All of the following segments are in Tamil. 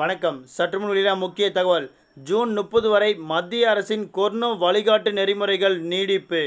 வணக்கம் சற்றுமுன் வெளியான முக்கிய தகவல் ஜூன் முப்பது வரை மத்திய அரசின் கொர்னோ வழிகாட்டு நெறிமுறைகள் நீடிப்பு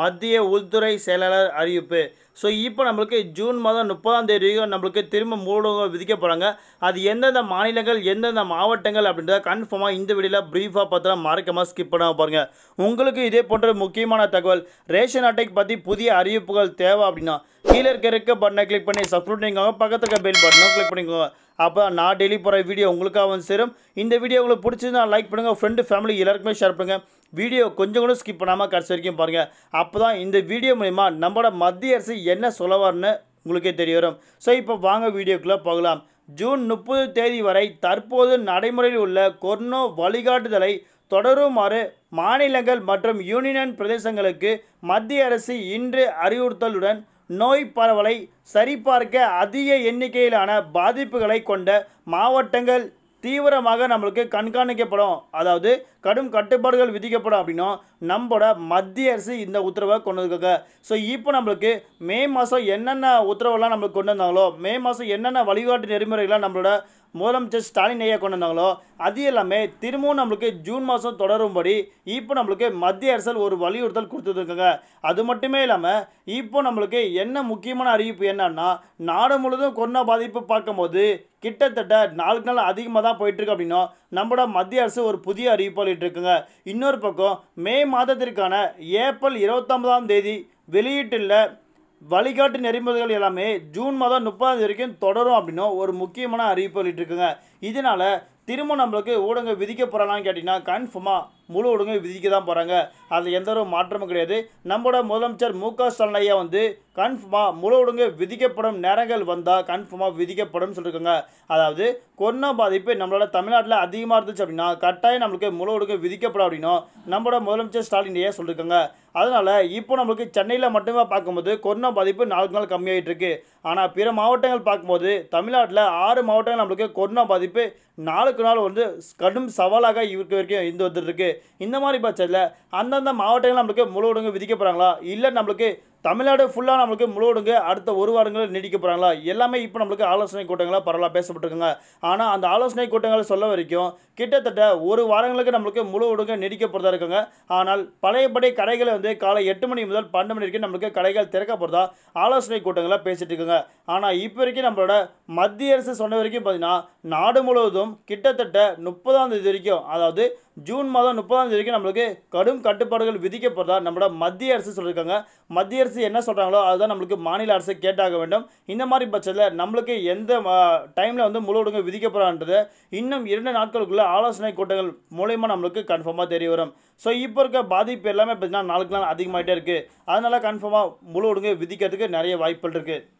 மத்திய உள்துறை செயலாளர் அறிவிப்பு ஸோ இப்போ நம்மளுக்கு ஜூன் மாதம் முப்பதாம் தேதி நம்மளுக்கு திரும்ப மூடகம் விதிக்க போகிறாங்க அது எந்தெந்த மாநிலங்கள் எந்தெந்த மாவட்டங்கள் அப்படின்றத கன்ஃபார்மாக இந்த வீடியோவில் ப்ரீஃபாக பார்த்தா மறக்கமாக ஸ்கிப் பண்ண பாருங்கள் உங்களுக்கு இதே போன்ற முக்கியமான தகவல் ரேஷன் அட்டைக்கு பற்றி புதிய அறிவிப்புகள் தேவை அப்படின்னா கீழே இருக்க இருக்க பட்டனை கிளிக் பண்ணி சப்ஸ்கிரைப் பண்ணிக்கோங்க பக்கத்தில் பெல் பட்டனும் கிளிக் பண்ணிக்கோங்க அப்போ நான் டெய்லி போகிற வீடியோ உங்களுக்காக வந்து சேரும் இந்த வீடியோ உங்களுக்கு பிடிச்சிருந்தா லைக் பண்ணுங்கள் ஃப்ரெண்டு ஃபேமிலி எல்லாருக்குமே ஷேர் பண்ணுங்கள் வீடியோ கொஞ்சம் கூட ஸ்கிப் பண்ணாமல் கடைசி வரைக்கும் பாருங்கள் அப்போ தான் இந்த வீடியோ மூலிமா நம்மளோட மத்திய அரசு என்ன சொல்லவார்னு உங்களுக்கே தெரிய வரும் ஸோ இப்போ வாங்க வீடியோக்குள்ளே போகலாம் ஜூன் முப்பது தேதி வரை தற்போது நடைமுறையில் உள்ள கொர்னோ வழிகாட்டுதலை தொடருமாறு மாநிலங்கள் மற்றும் யூனியன் பிரதேசங்களுக்கு மத்திய அரசு இன்று அறிவுறுத்தலுடன் நோய் பரவலை சரிபார்க்க அதிக எண்ணிக்கையிலான பாதிப்புகளை கொண்ட மாவட்டங்கள் தீவிரமாக நம்மளுக்கு கண்காணிக்கப்படும் அதாவது கடும் கட்டுப்பாடுகள் விதிக்கப்படும் அப்படின்னா நம்மளோட மத்திய அரசு இந்த உத்தரவை கொண்டு வந்திருக்காங்க ஸோ இப்போ நம்மளுக்கு மே மாதம் என்னென்ன உத்தரவெல்லாம் நம்மளுக்கு கொண்டு வந்தாங்களோ மே மாதம் என்னென்ன வழிகாட்டு நெறிமுறைகளாக நம்மளோட முதலமைச்சர் ஸ்டாலின் ஐயா கொண்டு வந்தாங்களோ அது எல்லாமே திரும்பவும் நம்மளுக்கு ஜூன் மாதம் தொடரும்படி இப்போ நம்மளுக்கு மத்திய அரசு ஒரு வலியுறுத்தல் கொடுத்துருக்குங்க அது மட்டுமே இல்லாமல் இப்போ நம்மளுக்கு என்ன முக்கியமான அறிவிப்பு என்னன்னா நாடு முழுவதும் கொரோனா பாதிப்பு பார்க்கும்போது கிட்டத்தட்ட நாளுக்கு நாள் அதிகமாக தான் போயிட்டுருக்கு அப்படின்னா நம்மளோட மத்திய அரசு ஒரு புதிய அறிவிப்பு அளிட்டுருக்குங்க இன்னொரு பக்கம் மே மாதத்திற்கான ஏப்ரல் இருபத்தொம்பதாம் தேதி வெளியீட்டுள்ள வழிகாட்டு நெறிமுறைகள் எல்லாமே ஜூன் மாதம் முப்பதாம் தேதி வரைக்கும் தொடரும் அப்படின்னும் ஒரு முக்கியமான அறிவிப்பு அளிட்டுருக்குங்க இதனால் திரும்ப நம்மளுக்கு ஊடகம் விதிக்க போகிறாங்கன்னு கேட்டிங்கன்னா கன்ஃபார்மாக முழு ஒழுங்கை விதிக்க தான் போகிறாங்க அதில் எந்த ஒரு மாற்றமும் கிடையாது நம்மளோட முதலமைச்சர் மு க ஸ்டாலின் ஐயா வந்து கன்ஃபார்மாக முழு ஒழுங்கு விதிக்கப்படும் நேரங்கள் வந்தால் கன்ஃபார்மாக விதிக்கப்படும் சொல்லியிருக்காங்க அதாவது கொரோனா பாதிப்பு நம்மளோட தமிழ்நாட்டில் அதிகமாக இருந்துச்சு அப்படின்னா கட்டாயம் நம்மளுக்கு முழு ஒழுங்கு விதிக்கப்படும் அப்படின்னா நம்மளோட முதலமைச்சர் ஸ்டாலின் ஏன் சொல்லியிருக்காங்க அதனால் இப்போ நம்மளுக்கு சென்னையில் மட்டுமே பார்க்கும்போது கொரோனா பாதிப்பு நாளுக்கு நாள் கம்மியாகிட்டு ஆனால் பிற மாவட்டங்கள் பார்க்கும்போது தமிழ்நாட்டில் ஆறு மாவட்டங்கள் நம்மளுக்கு கொரோனா பாதிப்பு நாளுக்கு நாள் வந்து கடும் சவாலாக இருக்க வரைக்கும் இருந்து வந்துருக்கு இந்த மாதிரி பட்சத்தில் அந்தந்த மாவட்டங்கள் நம்மளுக்கு முழு ஊடகம் விதிக்கப்படுறாங்களா இல்லை நம்மளுக்கு தமிழ்நாடு ஃபுல்லாக நம்மளுக்கு முழுவடுங்க அடுத்த ஒரு வாரங்களில் நீடிக்க போகிறாங்களா எல்லாமே இப்போ நம்மளுக்கு ஆலோசனை கூட்டங்களாக பரவலாக பேசப்பட்டிருக்குங்க ஆனால் அந்த ஆலோசனை கூட்டங்கள் சொல்ல வரைக்கும் கிட்டத்தட்ட ஒரு வாரங்களுக்கு நம்மளுக்கு முழுவடுங்க நீடிக்க போகிறதா இருக்குங்க ஆனால் பழையபடி கடைகளை வந்து காலை எட்டு மணி முதல் பன்னெண்டு மணி வரைக்கும் நம்மளுக்கு கடைகள் திறக்க போகிறதா ஆலோசனை கூட்டங்களாக பேசிகிட்டு இருக்குங்க ஆனால் இப்போ வரைக்கும் நம்மளோட மத்திய அரசு சொன்ன வரைக்கும் பார்த்திங்கன்னா நாடு முழுவதும் கிட்டத்தட்ட முப்பதாம் தேதி வரைக்கும் அதாவது ஜூன் மாதம் முப்பதாம் தேதி வரைக்கும் நம்மளுக்கு கடும் கட்டுப்பாடுகள் விதிக்கப்படுறதா நம்மளோட மத்திய அரசு சொல்லியிருக்காங்க மத்திய அரசு என்ன சொல்கிறாங்களோ அதுதான் நம்மளுக்கு மாநில அரசு கேட்டாக வேண்டும் இந்த மாதிரி பட்சத்தில் நம்மளுக்கு எந்த டைமில் வந்து முழு ஒடுங்கு விதிக்க போகிறான்றது இன்னும் இரண்டு நாட்களுக்குள்ளே ஆலோசனை கூட்டங்கள் மூலயமா நம்மளுக்கு கன்ஃபார்மாக தெரிய வரும் ஸோ இப்போ இருக்க பாதிப்பு எல்லாமே பார்த்தீங்கன்னா நாளுக்கு நாள் அதிகமாகிட்டே இருக்குது அதனால் கன்ஃபார்மாக முழு ஒடுங்கு விதிக்கிறதுக்கு நிறைய வாய்ப்புகள் இருக்குது